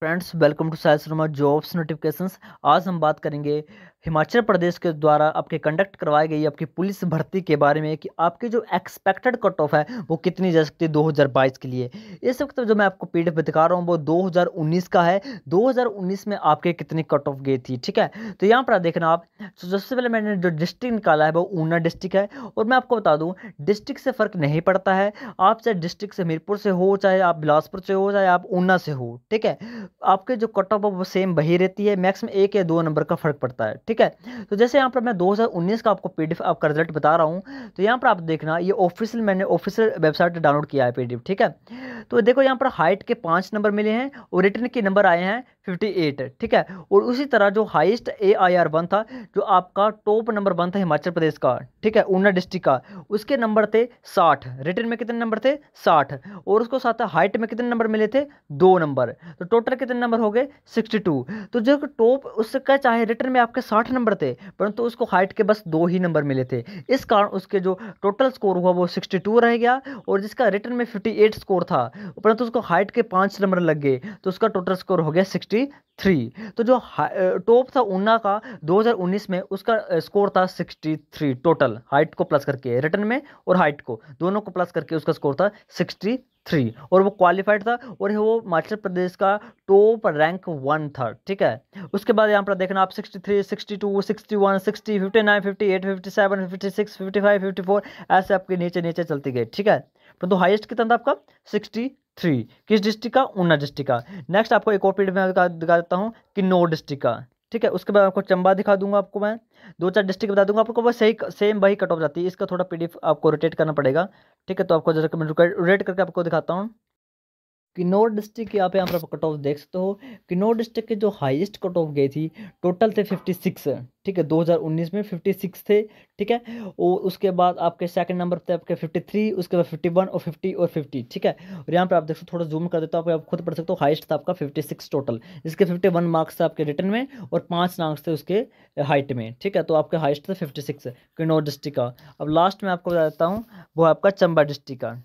friends welcome to science Rama jobs notifications आज हम बात करेंगे हिमाचल प्रदेश के द्वारा आपके कंडक्ट करवाई गई आपकी पुलिस भर्ती के बारे में कि आपकी जो एक्सपेक्टेड कट ऑफ है वो कितनी जा सकती है दो के लिए इस वक्त जो मैं आपको पी डी दिखा रहा हूँ वो 2019 का है 2019 में आपके कितनी कट ऑफ गई थी ठीक है तो यहाँ पर देखना आप तो सबसे पहले मैंने जो डिस्ट्रिक्ट निकाला है वो ऊना डिस्ट्रिक्ट है और मैं आपको बता दूँ डिस्ट्रिक्ट से फ़र्क नहीं पड़ता है आप चाहे डिस्ट्रिक्ट से मीरपुर से हो चाहे आप बिलासपुर से हो चाहे आप ऊना से हो ठीक है आपके जो कट ऑफ है वो सेम वही रहती है मैक्सिमम एक या दो नंबर का फ़र्क पड़ता है ठीक ठीक है तो जैसे यहाँ पर मैं 2019 का आपको पीडीएफ डी आपका रिजल्ट बता रहा हूँ तो यहाँ पर आप देखना ये ऑफिशियल मैंने ऑफिशियल वेबसाइट डाउनलोड किया है पीडीएफ ठीक है तो देखो यहाँ पर हाइट के पाँच नंबर मिले हैं और रिटर्न के नंबर आए हैं 58 ठीक है और उसी तरह जो हाइस्ट ए वन था जो आपका टॉप नंबर वन था हिमाचल प्रदेश का ठीक है ऊना डिस्ट्रिक्ट का उसके नंबर थे साठ रिटर्न में कितने नंबर थे साठ और उसको साथ हाइट में कितने नंबर मिले थे दो नंबर तो टोटल कितने नंबर हो गए 62 तो जो टॉप उसका चाहे रिटर्न में आपके साठ नंबर थे परंतु उसको हाइट के बस दो ही नंबर मिले थे इस कारण उसके जो टोटल स्कोर हुआ वो सिक्सटी टू रह गया और जिसका रिटर्न में फिफ्टी एट स्कोर था परंतु उसको हाइट के पाँच नंबर लग गए तो उसका टोटल स्कोर हो गया सिक्सटी थ्री तो जो टॉप था ऊना का 2019 में उसका स्कोर था 63 टोटल हाइट को प्लस करके रिटर्न में और हाइट को दोनों को प्लस करके उसका स्कोर था 63 और वो क्वालिफाइड था और वो हिमाचल प्रदेश का टॉप रैंक वन था ठीक है उसके बाद यहाँ पर देखना आप 63, 62, 61, 60, 59, 58, 57, 56, 55, 54 ऐसे आपके नीचे नीचे चलती गई ठीक है परंतु तो हाइस्ट तो कितना था आपका सिक्सटी थ्री किस डिस्ट्रिक्ट का ऊना डिस्ट्रिक्ट का नेक्स्ट आपको एक और पीरियड में दिखा देता हूँ किन्नौर डिस्ट्रिक्ट का ठीक है उसके बाद आपको चंबा दिखा दूंगा आपको मैं दो चार डिस्ट्रिक्ट बता दूंगा आपको बस सही सेम वही कट ऑफ जाती है इसका थोड़ा पीडीएफ आपको रोटेट करना पड़ेगा ठीक है तो आपको जरा रोटेट करके आपको दिखाता हूँ किन्नौर डिस्ट्रिक्ट की आप यहाँ पर आप कट ऑफ देख सकते हो किन्नौर डिस्ट्रिक्ट के जो हाईएस्ट कट ऑफ गई थी टोटल थे 56 ठीक है 2019 में 56 थे ठीक है और उसके बाद आपके सेकंड नंबर थे आपके 53 उसके बाद 51 और 50 और 50 ठीक है और यहाँ पर आप देख सकते थोड़ा जूम कर देता हूँ आप खुद पढ़ सकते हो हाइस्ट था आपका सिक्स टोटल इसके वन मार्क्स थे आपके रिटर्न में और पाँच मार्क्स थे उसके हाइट में ठीक है तो आपके हाइस्ट थे फिफ्टी किन्नौर डिस्ट्रिक्ट का अब लास्ट में आपको बता देता हूँ वो आपका चंबा डिस्ट्रिक्ट का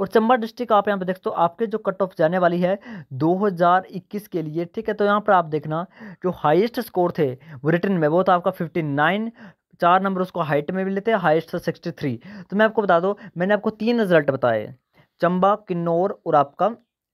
और चंबा डिस्ट्रिक्ट आप यहाँ पे देखते हो आपके जो कट ऑफ जाने वाली है 2021 के लिए ठीक है तो यहाँ पर आप देखना जो हाईएस्ट स्कोर थे वो रिटर्न में वो था तो आपका 59 चार नंबर उसको हाइट में भी लेते हैं हाइस्ट था सिक्सटी थ्री तो मैं आपको बता दो मैंने आपको तीन रिजल्ट बताए चंबा किन्नौर और आपका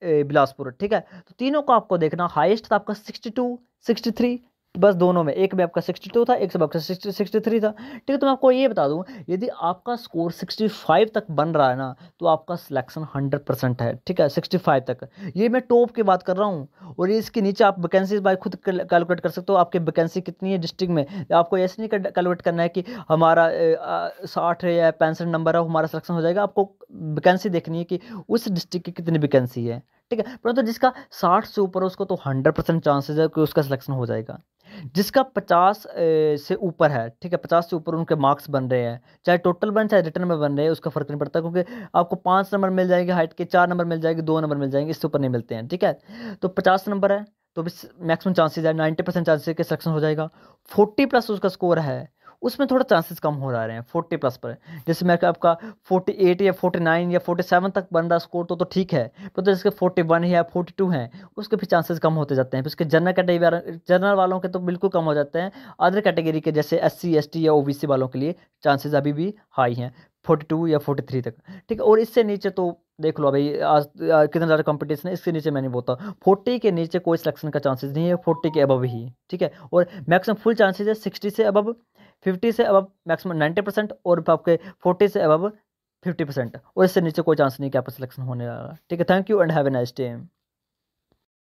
बिलासपुर ठीक है तो तीनों को आपको देखना हाइस्ट था आपका सिक्सटी टू सिक्सटी थ्री बस दोनों में एक में आपका सिक्सटी टू था एक से आपका सिक्सटी थ्री था ठीक है तो मैं आपको ये बता दूँ यदि आपका स्कोर सिक्सटी फाइव तक बन रहा है ना तो आपका सिलेक्शन हंड्रेड परसेंट है ठीक है सिक्सटी फाइव तक ये मैं टॉप की बात कर रहा हूँ और इसके नीचे आप वैकेंसीज बाई खुद कैलकुलेट कर सकते हो आपकी वैकेंसी कितनी है डिस्ट्रिक्ट में आपको ऐसे नहीं कैलकुलेट करना है कि हमारा साठ या पैंसठ नंबर है हमारा सिलेक्शन हो जाएगा आपको वैकेंसी देखनी है कि उस डिस्ट्रिक्ट की कितनी वैकेंसी है ठीक है परंतु तो जिसका साठ से ऊपर उसको तो हंड्रेड परसेंट चांसेज है कि उसका सिलेक्शन हो जाएगा जिसका पचास से ऊपर है ठीक है पचास से ऊपर उनके मार्क्स बन रहे हैं चाहे टोटल बन चाहे रिटर्न में बन रहे हैं उसका फ़र्क नहीं पड़ता क्योंकि आपको पाँच नंबर मिल जाएंगे हाइट के चार नंबर मिल जाएंगे दो नंबर मिल जाएंगे इससे ऊपर नहीं मिलते हैं ठीक है तो पचास नंबर है तो भी मैक्सिमम चांसेज है नाइन्टी परसेंट चांसेज के सिलेक्शन हो जाएगा फोर्टी प्लस उसका स्कोर है उसमें थोड़ा चांसेस कम हो जा रहे हैं फोर्टी प्लस पर जैसे मैं आपका फोर्टी एट या फोर्टी नाइन या फोर्टी सेवन तक बन रहा स्कोर तो तो ठीक है पर तो जैसे फोर्टी वन है या फोर्टी टू हैं उसके भी चांसेस कम होते जाते हैं उसके जनरल कैटेगरी जनरल वालों के तो बिल्कुल कम हो जाते हैं अदर कैटेगरी के जैसे एस सी एस टी या ओ बी सी वालों के लिए चांसेज अभी भी हाई हैं फोर्टी टू या फोर्टी थ्री तक ठीक है और इससे नीचे तो देख लो भाई आज कितना ज़्यादा कंपटीशन है इसके नीचे मैं नहीं बोलता फोर्टी के नीचे कोई सिलेक्शन का चांसेस नहीं है फोर्टी के अबव ही ठीक है और मैक्सिमम फुल चांसेस है सिक्सटी से अबव फिफ्टी से अबव मैक्सिमम नाइन्टी परसेंट और आपके फोर्टी से अबव फिफ्टी परसेंट और इससे नीचे कोई चांस नहीं कि आपका सिलेक्शन होने वाला ठीक है thank you and have a nice day